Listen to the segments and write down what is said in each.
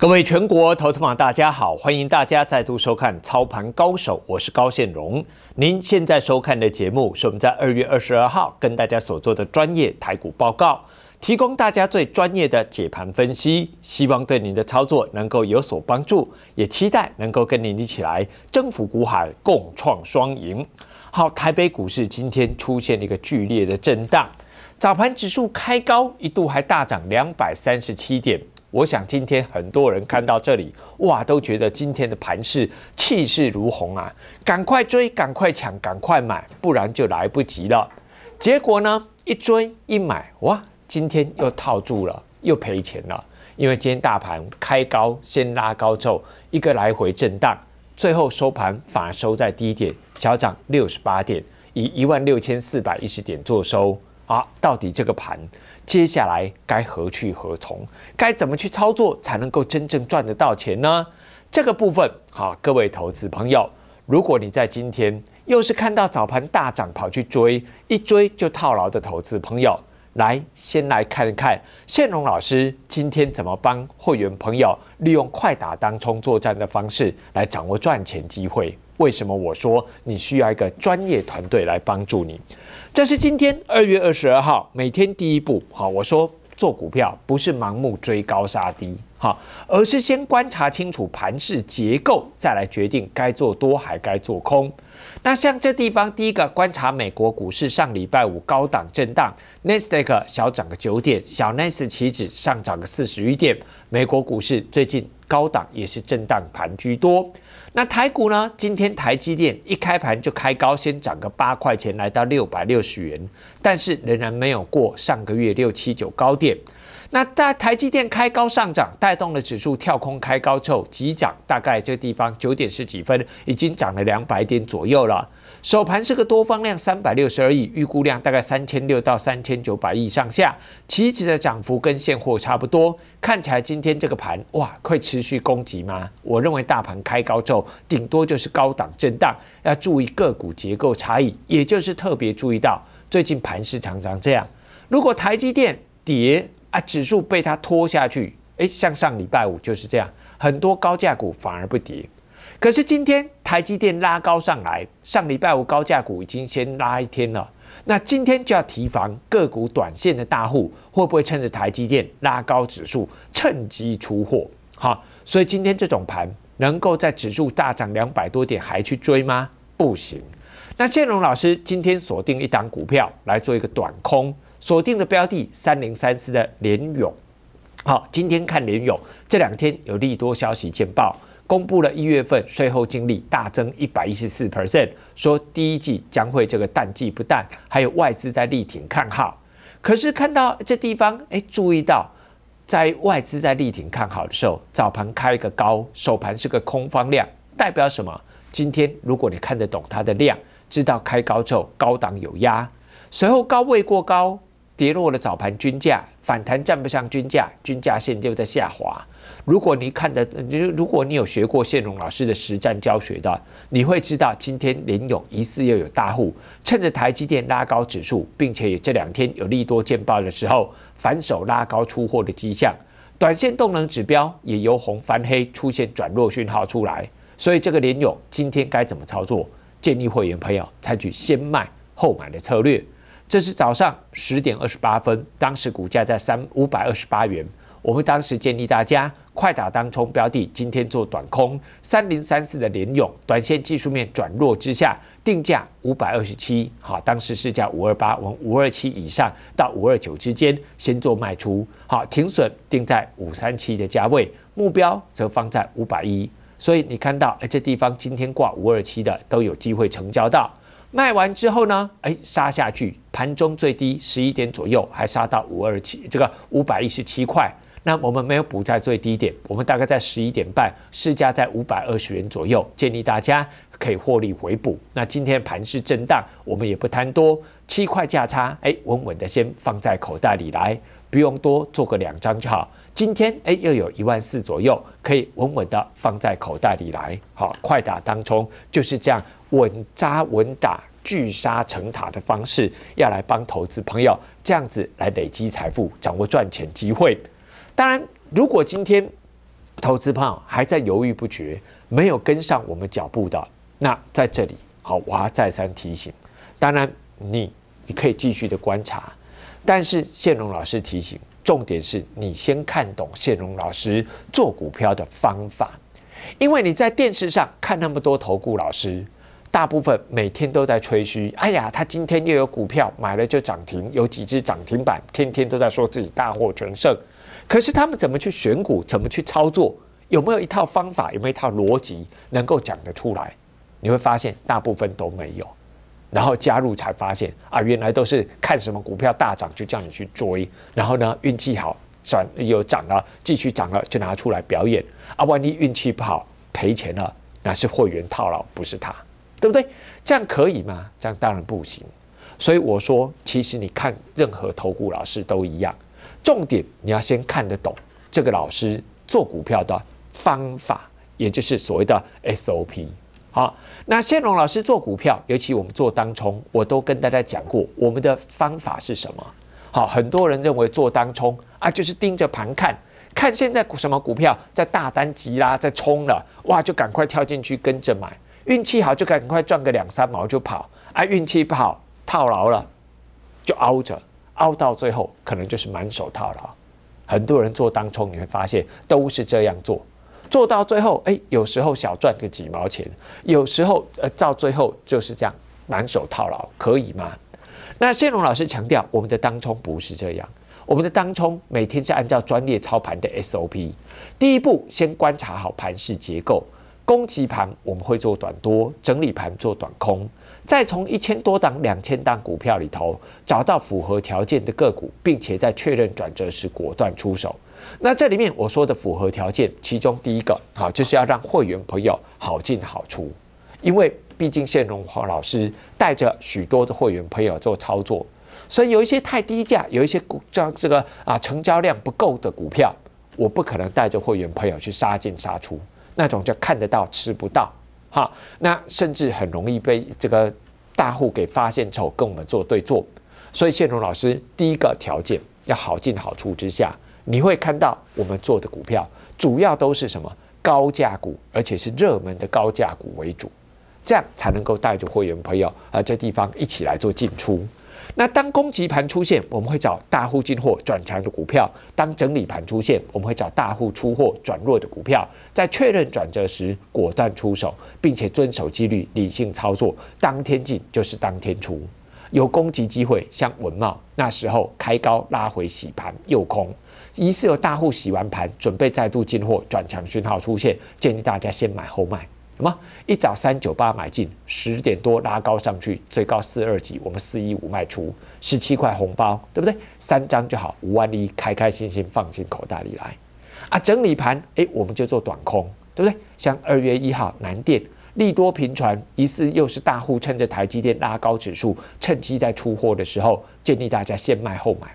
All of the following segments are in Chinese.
各位全国投资网大家好，欢迎大家再度收看操盘高手，我是高现荣。您现在收看的节目是我们在二月二十二号跟大家所做的专业台股报告，提供大家最专业的解盘分析，希望对您的操作能够有所帮助，也期待能够跟您一起来征服股海，共创双赢。好，台北股市今天出现了一个剧烈的震荡，早盘指数开高，一度还大涨两百三十七点。我想今天很多人看到这里，哇，都觉得今天的盘势气势如虹啊，赶快追，赶快抢，赶快买，不然就来不及了。结果呢，一追一买，哇，今天又套住了，又赔钱了。因为今天大盘开高，先拉高之后一个来回震荡，最后收盘反而收在低点，小涨六十八点，以一万六千四百一十点做收。啊，到底这个盘接下来该何去何从？该怎么去操作才能够真正赚得到钱呢？这个部分，好，各位投资朋友，如果你在今天又是看到早盘大涨跑去追，一追就套牢的投资朋友，来，先来看一看谢龙老师今天怎么帮会员朋友利用快打当冲作战的方式来掌握赚钱机会。为什么我说你需要一个专业团队来帮助你？这是今天二月二十二号每天第一步。好，我说做股票不是盲目追高杀低，好，而是先观察清楚盘势结构，再来决定该做多还该做空。那像这地方，第一个观察美国股市上礼拜五高档震荡，s t 达克小涨个九点，小 n 纳 s t 期指上涨个四十余点。美国股市最近高档也是震荡盘居多。那台股呢？今天台积电一开盘就开高，先涨个八块钱，来到六百六十元，但是仍然没有过上个月六七九高点。那在台积电开高上涨，带动了指数跳空开高之后急涨，大概这个地方九点十几分已经涨了两百点左右了。首盘是个多方量三百六十而已，预估量大概三千六到三千九百亿上下，期指的涨幅跟现货差不多。看起来今天这个盘哇，会持续攻击吗？我认为大盘开高之后，顶多就是高档震荡，要注意个股结构差异，也就是特别注意到最近盘势常常这样。如果台积电跌啊，指数被它拖下去，哎，像上礼拜五就是这样，很多高价股反而不跌。可是今天台积电拉高上来，上礼拜五高价股已经先拉一天了，那今天就要提防个股短线的大户会不会趁着台积电拉高指数，趁机出货？哈，所以今天这种盘，能够在指数大涨两百多点还去追吗？不行。那建龙老师今天锁定一档股票来做一个短空，锁定的标的三零三四的联勇。好，今天看联勇这两天有利多消息见报。公布了一月份税后净利大增一百一十四 percent，说第一季将会这个淡季不淡，还有外资在力挺看好。可是看到这地方，哎，注意到在外资在力挺看好的时候，早盘开一个高，首盘是个空方量，代表什么？今天如果你看得懂它的量，知道开高之后高档有压，随后高位过高跌落了早盘均价。反弹站不上均价，均价线就在下滑。如果你看的，如如果你有学过线荣老师的实战教学的，你会知道今天联勇疑似又有大户趁着台积电拉高指数，并且这两天有利多见报的时候，反手拉高出货的迹象。短线动能指标也由红翻黑，出现转弱讯号出来。所以这个联勇今天该怎么操作？建议会员朋友采取先卖后买的策略。这是早上十点二十八分，当时股价在三五百二十八元。我们当时建议大家快打当冲标的，今天做短空三零三四的联用，短线技术面转弱之下，定价五百二十七。好，当时市价五二八，我们五二七以上到五二九之间先做卖出。好，停损定在五三七的价位，目标则放在五百一。所以你看到哎，这地方今天挂五二七的都有机会成交到。卖完之后呢？哎，杀下去，盘中最低十一点左右，还杀到五二七，这个五百一十七块。那我们没有补在最低点，我们大概在十一点半，市价在五百二十元左右，建议大家可以获利回补。那今天盘市震荡，我们也不贪多，七块价差，哎，稳稳的先放在口袋里来，不用多，做个两张就好。今天哎，又有一万四左右，可以稳稳的放在口袋里来，好，快打当冲就是这样。稳扎稳打、聚沙成塔的方式，要来帮投资朋友这样子来累积财富、掌握赚钱机会。当然，如果今天投资朋友还在犹豫不决、没有跟上我们脚步的，那在这里，好，我要再三提醒。当然，你你可以继续的观察，但是谢龙老师提醒，重点是你先看懂谢龙老师做股票的方法，因为你在电视上看那么多投顾老师。大部分每天都在吹嘘，哎呀，他今天又有股票买了就涨停，有几只涨停板，天天都在说自己大获全胜。可是他们怎么去选股，怎么去操作，有没有一套方法，有没有一套逻辑能够讲得出来？你会发现大部分都没有。然后加入才发现啊，原来都是看什么股票大涨就叫你去追，然后呢运气好转有涨了继续涨了就拿出来表演，啊，万一运气不好赔钱了，那是会员套牢，不是他。对不对？这样可以吗？这样当然不行。所以我说，其实你看任何投顾老师都一样，重点你要先看得懂这个老师做股票的方法，也就是所谓的 SOP。好，那先龙老师做股票，尤其我们做当冲，我都跟大家讲过我们的方法是什么。好，很多人认为做当冲啊，就是盯着盘看，看现在股什么股票在大单急啦，在冲了，哇，就赶快跳进去跟着买。运气好就赶快赚个两三毛就跑，啊，运气不好套牢了，就凹着，凹到最后可能就是满手套牢。很多人做当冲你会发现都是这样做，做到最后，哎，有时候小赚个几毛钱，有时候呃，到最后就是这样满手套牢，可以吗？那谢龙老师强调，我们的当冲不是这样，我们的当冲每天是按照专业操盘的 SOP，第一步先观察好盘市结构。攻击盘我们会做短多，整理盘做短空，再从一千多档、两千档股票里头找到符合条件的个股，并且在确认转折时果断出手。那这里面我说的符合条件，其中第一个好就是要让会员朋友好进好出，因为毕竟谢荣华老师带着许多的会员朋友做操作，所以有一些太低价、有一些股这这个啊成交量不够的股票，我不可能带着会员朋友去杀进杀出。那种就看得到吃不到，哈，那甚至很容易被这个大户给发现丑，跟我们做对做。所以谢荣老师第一个条件要好进好出之下，你会看到我们做的股票主要都是什么高价股，而且是热门的高价股为主，这样才能够带着会员朋友啊这地方一起来做进出。那当供急盘出现，我们会找大户进货转强的股票；当整理盘出现，我们会找大户出货转弱的股票。在确认转折时，果断出手，并且遵守纪律，理性操作。当天进就是当天出。有攻击机会，像文茂那时候开高拉回洗盘又空，疑似有大户洗完盘准备再度进货转强讯号出现，建议大家先买后卖。什么？一早三九八买进，十点多拉高上去，最高四二级，我们四一五卖出，十七块红包，对不对？三张就好，五万一，开开心心放进口袋里来。啊，整理盘，哎，我们就做短空，对不对？像二月一号南电利多频传，疑似又是大户趁着台积电拉高指数，趁机在出货的时候，建议大家先卖后买。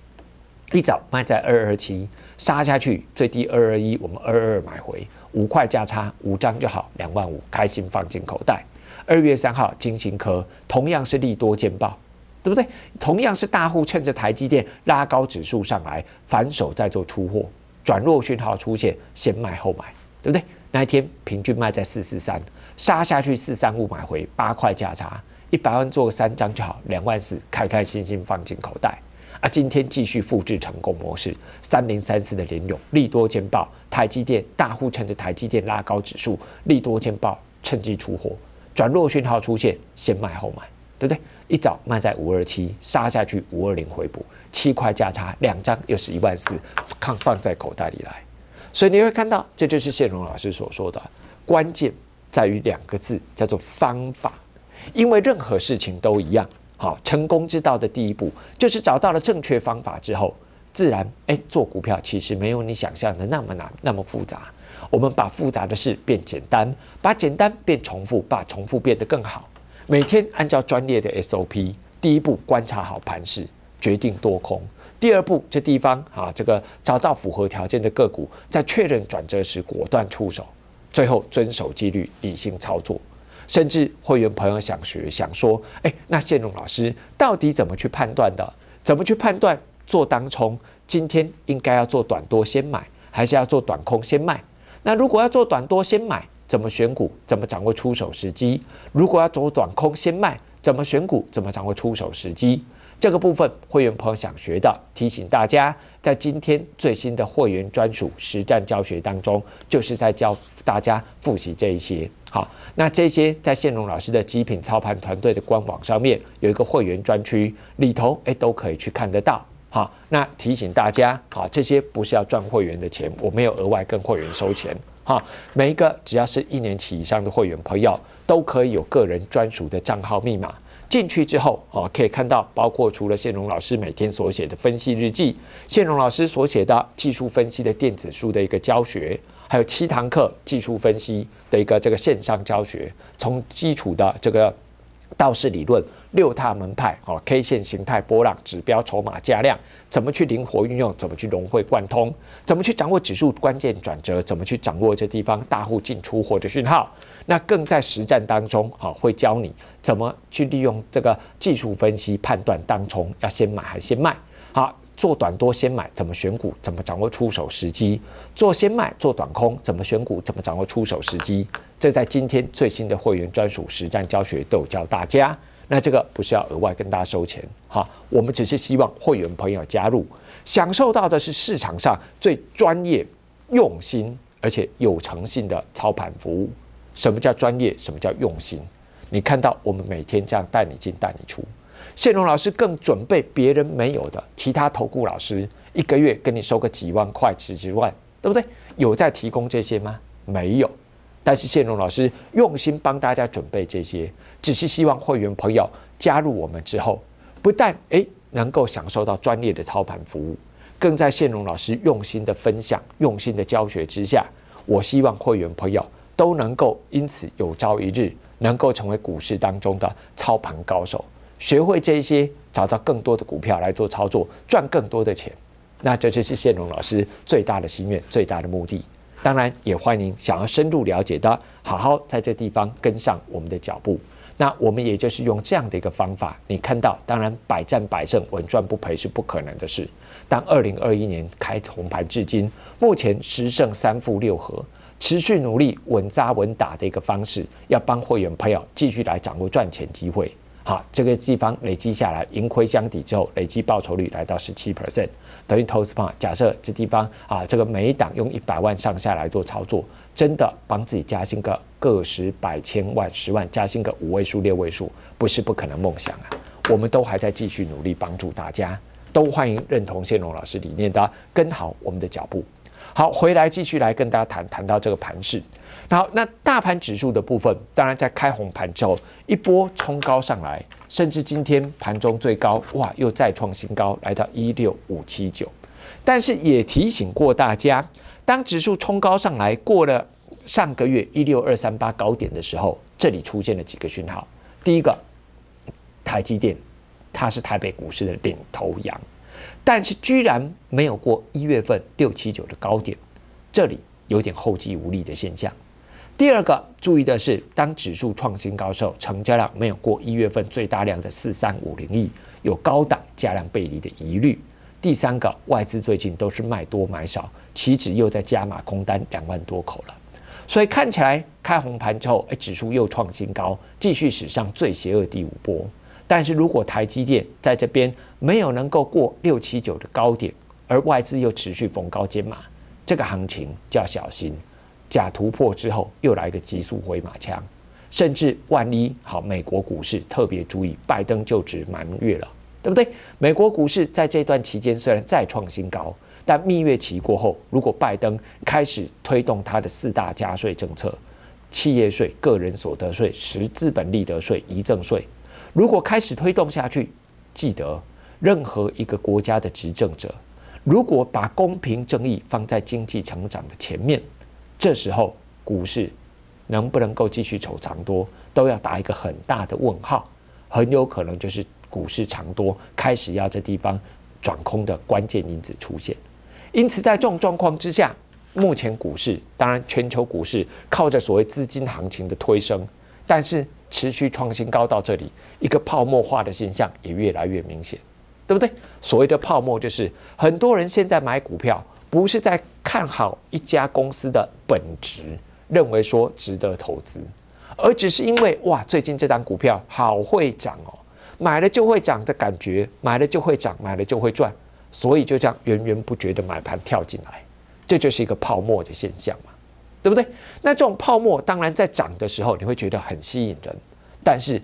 一早卖在二二七，杀下去最低二二一，我们二二买回。五块价差五张就好，两万五，开心放进口袋。二月三号金星科同样是利多见报，对不对？同样是大户趁着台积电拉高指数上来，反手再做出货，转弱讯号出现，先卖后买，对不对？那一天平均卖在四四三，杀下去四三五买回，八块价差，一百万做三张就好，两万四，开开心心放进口袋。啊，今天继续复制成功模式，三零三四的联勇利多兼报，台积电大户趁着台积电拉高指数，利多兼报趁机出货，转弱讯号出现，先卖后买，对不对？一早卖在五二七，杀下去五二零回补，七块价差两张又是一万四，放放在口袋里来。所以你会看到，这就是谢荣老师所说的，关键在于两个字，叫做方法，因为任何事情都一样。好，成功之道的第一步就是找到了正确方法之后，自然哎，做股票其实没有你想象的那么难，那么复杂。我们把复杂的事变简单，把简单变重复，把重复变得更好。每天按照专业的 SOP，第一步观察好盘势，决定多空；第二步这地方啊，这个找到符合条件的个股，在确认转折时果断出手；最后遵守纪律，理性操作。甚至会员朋友想学，想说，哎，那谢龙老师到底怎么去判断的？怎么去判断做当冲？今天应该要做短多先买，还是要做短空先卖？那如果要做短多先买，怎么选股？怎么掌握出手时机？如果要做短空先卖，怎么选股？怎么掌握出手时机？这个部分会员朋友想学的，提醒大家，在今天最新的会员专属实战教学当中，就是在教大家复习这一些。好，那这些在线龙老师的极品操盘团队的官网上面有一个会员专区，里头诶都可以去看得到。好，那提醒大家，好这些不是要赚会员的钱，我没有额外跟会员收钱。哈，每一个只要是一年以上的会员朋友，都可以有个人专属的账号密码。进去之后，哦，可以看到包括除了谢荣老师每天所写的分析日记，谢荣老师所写的技术分析的电子书的一个教学，还有七堂课技术分析的一个这个线上教学，从基础的这个道氏理论。六大门派，哦 k 线形态、波浪、指标、筹码、加量，怎么去灵活运用？怎么去融会贯通？怎么去掌握指数关键转折？怎么去掌握这地方大户进出货的讯号？那更在实战当中，好，会教你怎么去利用这个技术分析判断，当中要先买还先卖？好，做短多先买，怎么选股？怎么掌握出手时机？做先卖做短空，怎么选股？怎么掌握出手时机？这在今天最新的会员专属实战教学都有教大家。那这个不是要额外跟大家收钱哈，我们只是希望会员朋友加入，享受到的是市场上最专业、用心而且有诚信的操盘服务。什么叫专业？什么叫用心？你看到我们每天这样带你进带你出，谢荣老师更准备别人没有的，其他投顾老师一个月跟你收个几万块、几十万，对不对？有在提供这些吗？没有。但是谢荣老师用心帮大家准备这些，只是希望会员朋友加入我们之后，不但诶能够享受到专业的操盘服务，更在谢荣老师用心的分享、用心的教学之下，我希望会员朋友都能够因此有朝一日能够成为股市当中的操盘高手，学会这些，找到更多的股票来做操作，赚更多的钱。那这就是谢荣老师最大的心愿，最大的目的。当然，也欢迎想要深入了解的，好好在这地方跟上我们的脚步。那我们也就是用这样的一个方法，你看到，当然百战百胜、稳赚不赔是不可能的事。但二零二一年开红盘至今，目前十胜三负六和，持续努力、稳扎稳打的一个方式，要帮会员朋友继续来掌握赚钱机会。好，这个地方累积下来盈亏相抵之后，累积报酬率来到十七 percent，等于投资方假设这地方啊，这个每一档用一百万上下来做操作，真的帮自己加薪个个十百千万十万，加薪个五位数六位数，不是不可能梦想啊！我们都还在继续努力，帮助大家，都欢迎认同谢荣老师理念的跟好我们的脚步。好，回来继续来跟大家谈谈到这个盘势。好，那大盘指数的部分，当然在开红盘之后一波冲高上来，甚至今天盘中最高，哇，又再创新高，来到一六五七九。但是也提醒过大家，当指数冲高上来过了上个月一六二三八高点的时候，这里出现了几个讯号。第一个，台积电，它是台北股市的领头羊，但是居然没有过一月份六七九的高点，这里有点后继无力的现象。第二个注意的是，当指数创新高候，成交量没有过一月份最大量的四三五零亿，有高档价量背离的疑虑。第三个，外资最近都是卖多买少，岂止又在加码空单两万多口了。所以看起来开红盘后，哎，指数又创新高，继续史上最邪恶第五波。但是如果台积电在这边没有能够过六七九的高点，而外资又持续逢高接码，这个行情就要小心。假突破之后，又来一个急速回马枪，甚至万一好，美国股市特别注意拜登就职满月了，对不对？美国股市在这段期间虽然再创新高，但蜜月期过后，如果拜登开始推动他的四大加税政策——企业税、个人所得税、十资本利得税、遗赠税，如果开始推动下去，记得任何一个国家的执政者，如果把公平正义放在经济成长的前面。这时候股市能不能够继续走长多，都要打一个很大的问号，很有可能就是股市长多开始要这地方转空的关键因子出现。因此，在这种状况之下，目前股市当然全球股市靠着所谓资金行情的推升，但是持续创新高到这里，一个泡沫化的现象也越来越明显，对不对？所谓的泡沫就是很多人现在买股票。不是在看好一家公司的本质，认为说值得投资，而只是因为哇，最近这档股票好会涨哦，买了就会涨的感觉，买了就会涨，买了就会赚，所以就这样源源不绝的买盘跳进来，这就是一个泡沫的现象嘛，对不对？那这种泡沫当然在涨的时候你会觉得很吸引人，但是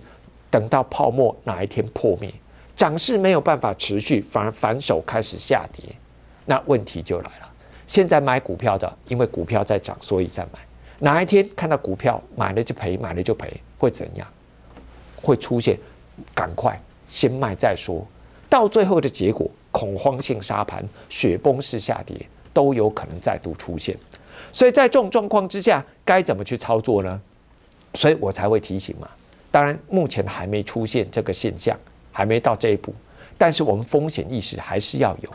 等到泡沫哪一天破灭，涨势没有办法持续，反而反手开始下跌。那问题就来了，现在买股票的，因为股票在涨，所以在买。哪一天看到股票买了就赔，买了就赔，会怎样？会出现？赶快先卖再说。到最后的结果，恐慌性沙盘、雪崩式下跌都有可能再度出现。所以在这种状况之下，该怎么去操作呢？所以我才会提醒嘛。当然，目前还没出现这个现象，还没到这一步，但是我们风险意识还是要有。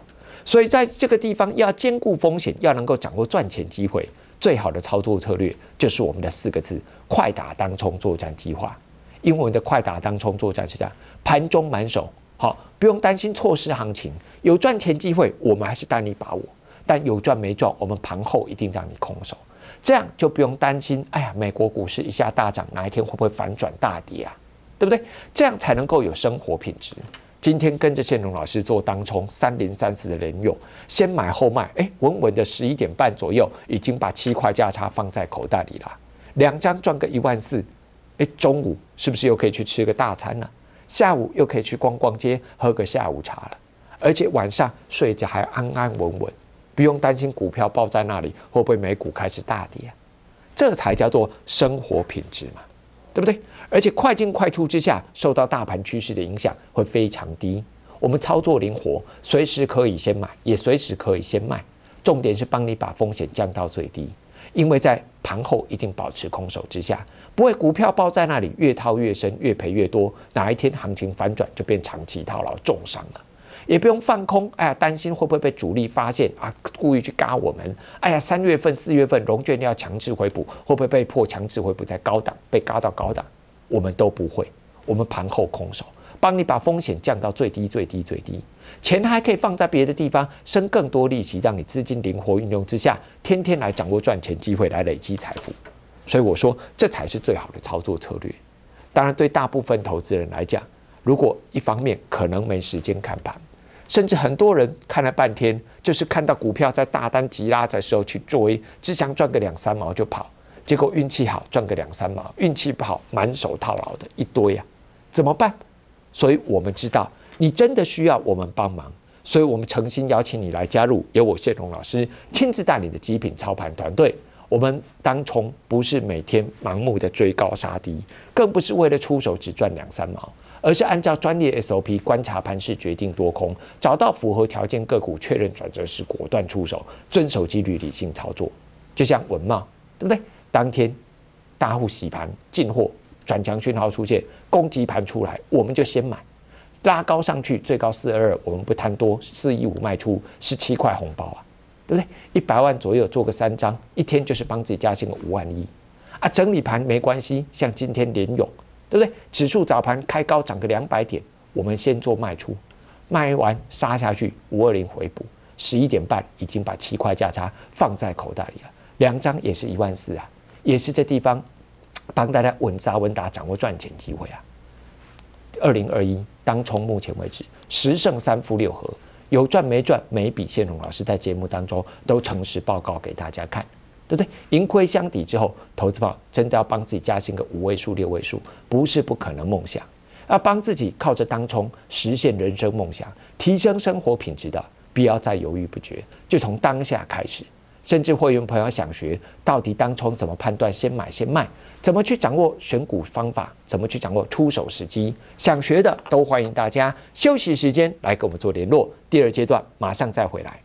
所以在这个地方要兼顾风险，要能够掌握赚钱机会，最好的操作策略就是我们的四个字：快打当冲作战计划。因为我们的快打当冲作战是这样：盘中满手，好不用担心错失行情，有赚钱机会我们还是帮你把握；但有赚没赚，我们盘后一定让你空手。这样就不用担心，哎呀，美国股市一下大涨，哪一天会不会反转大跌啊？对不对？这样才能够有生活品质。今天跟着建隆老师做当冲三零三四的人用，先买后卖，哎，稳稳的十一点半左右，已经把七块价差放在口袋里了，两张赚个一万四，哎，中午是不是又可以去吃个大餐了？下午又可以去逛逛街，喝个下午茶了，而且晚上睡觉还安安稳稳，不用担心股票爆在那里会不会美股开始大跌，这才叫做生活品质嘛。对不对？而且快进快出之下，受到大盘趋势的影响会非常低。我们操作灵活，随时可以先买，也随时可以先卖。重点是帮你把风险降到最低，因为在盘后一定保持空手之下，不会股票包在那里越套越深，越赔越多。哪一天行情反转，就变长期套牢重伤了。也不用放空，哎呀，担心会不会被主力发现啊？故意去嘎我们？哎呀，三月份、四月份融券要强制回补，会不会被迫强制回补在高档，被嘎到高档？我们都不会，我们盘后空手，帮你把风险降到最低、最低、最低。钱还可以放在别的地方，生更多利息，让你资金灵活运用之下，天天来掌握赚钱机会，来累积财富。所以我说，这才是最好的操作策略。当然，对大部分投资人来讲，如果一方面可能没时间看盘。甚至很多人看了半天，就是看到股票在大单急拉的时候去追，只想赚个两三毛就跑。结果运气好赚个两三毛，运气不好满手套牢的一堆呀，怎么办？所以我们知道你真的需要我们帮忙，所以我们诚心邀请你来加入由我谢龙老师亲自带领的极品操盘团队。我们当从不是每天盲目的追高杀低，更不是为了出手只赚两三毛。而是按照专业 SOP 观察盘势，决定多空，找到符合条件个股，确认转折时果断出手，遵守纪律，理性操作。就像文茂，对不对？当天大户洗盘进货，转强讯号出现，攻击盘出来，我们就先买，拉高上去，最高四二二，我们不贪多，四一五卖出，十七块红包啊，对不对？一百万左右做个三张，一天就是帮自己加薪五万一，啊，整理盘没关系，像今天联勇对不对？指数早盘开高涨个两百点，我们先做卖出，卖完杀下去五二零回补，十一点半已经把七块价差放在口袋里了，两张也是一万四啊，也是这地方 帮大家稳扎稳打掌握赚钱机会啊。二零二一当冲目前为止十胜三负六和，有赚没赚每笔谢荣老师在节目当中都诚实报告给大家看。对不对？盈亏相抵之后，投资宝真的要帮自己加薪个五位数、六位数，不是不可能梦想。要帮自己靠着当冲实现人生梦想，提升生活品质的，不要再犹豫不决，就从当下开始。甚至会员朋友想学，到底当冲怎么判断，先买先卖，怎么去掌握选股方法，怎么去掌握出手时机，想学的都欢迎大家休息时间来跟我们做联络。第二阶段马上再回来。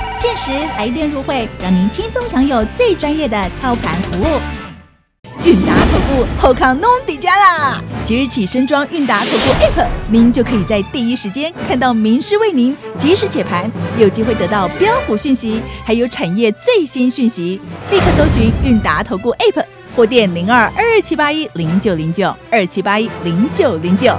限时来电入会，让您轻松享有最专业的操盘服务。韵达投顾，后康弄迪家啦！即日起升装韵达投顾 App，您就可以在第一时间看到名师为您及时解盘，有机会得到标股讯息，还有产业最新讯息。立刻搜寻韵达投顾 App，或电零二二七八一零九零九二七八一零九零九。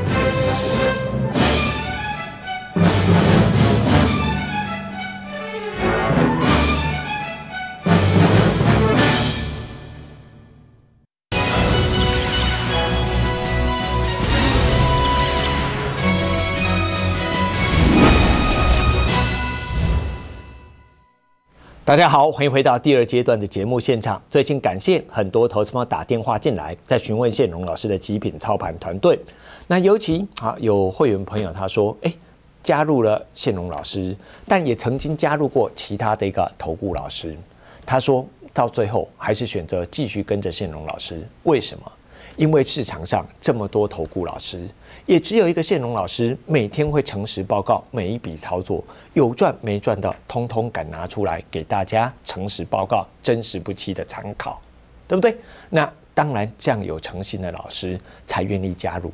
大家好，欢迎回到第二阶段的节目现场。最近感谢很多投资方打电话进来，在询问谢荣老师的极品操盘团队。那尤其啊，有会员朋友他说，哎，加入了谢荣老师，但也曾经加入过其他的一个投顾老师。他说到最后还是选择继续跟着谢荣老师，为什么？因为市场上这么多投顾老师，也只有一个谢龙老师每天会诚实报告每一笔操作，有赚没赚的，通通敢拿出来给大家诚实报告，真实不欺的参考，对不对？那当然，这样有诚信的老师才愿意加入。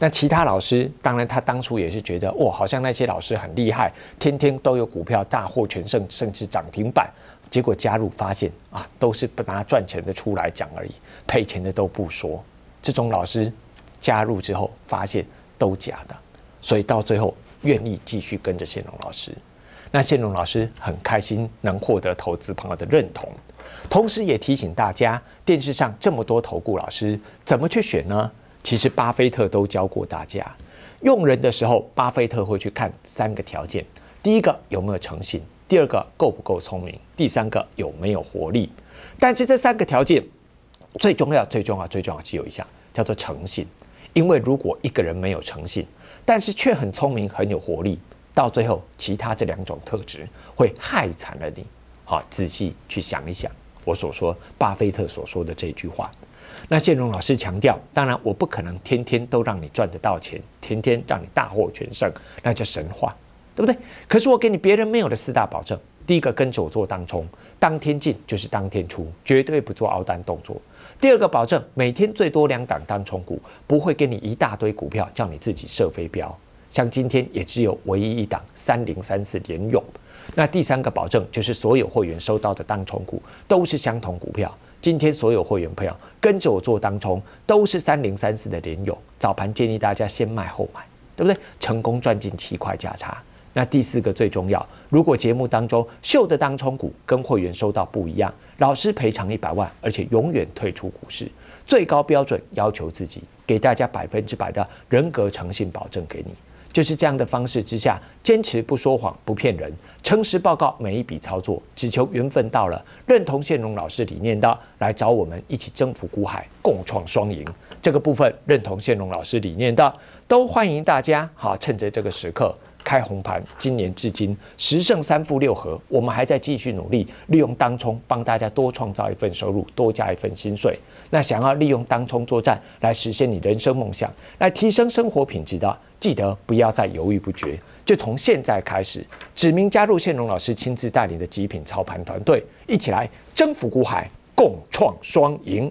那其他老师，当然他当初也是觉得，哇，好像那些老师很厉害，天天都有股票大获全胜，甚至涨停板。结果加入发现啊，都是不拿赚钱的出来讲而已，赔钱的都不说。这种老师加入之后，发现都假的，所以到最后愿意继续跟着谢荣老师。那谢荣老师很开心能获得投资朋友的认同，同时也提醒大家，电视上这么多投顾老师，怎么去选呢？其实巴菲特都教过大家，用人的时候，巴菲特会去看三个条件：第一个有没有诚信，第二个够不够聪明，第三个有没有活力。但是这三个条件。最重要，最重要，最重要，只有一项，叫做诚信。因为如果一个人没有诚信，但是却很聪明、很有活力，到最后，其他这两种特质会害惨了你。好，仔细去想一想，我所说，巴菲特所说的这句话。那谢融老师强调，当然，我不可能天天都让你赚得到钱，天天让你大获全胜，那叫神话，对不对？可是我给你别人没有的四大保证。第一个跟我做当冲，当天进就是当天出，绝对不做凹单动作。第二个保证每天最多两档当冲股，不会给你一大堆股票叫你自己设飞镖。像今天也只有唯一一档三零三四联勇。那第三个保证就是所有会员收到的当冲股都是相同股票，今天所有会员票跟着我做当冲都是三零三四的联勇。早盘建议大家先卖后买，对不对？成功赚进七块价差。那第四个最重要，如果节目当中秀的当冲股跟会员收到不一样，老师赔偿一百万，而且永远退出股市，最高标准要求自己，给大家百分之百的人格诚信保证给你，就是这样的方式之下，坚持不说谎不骗人，诚实报告每一笔操作，只求缘分到了，认同线荣老师理念的，来找我们一起征服股海，共创双赢。这个部分认同线荣老师理念的，都欢迎大家好，趁着这个时刻。开红盘，今年至今十胜三负六和，我们还在继续努力，利用当冲帮大家多创造一份收入，多加一份薪水。那想要利用当冲作战来实现你人生梦想，来提升生活品质的，记得不要再犹豫不决，就从现在开始，指明加入谢龙老师亲自带领的极品操盘团队，一起来征服股海，共创双赢。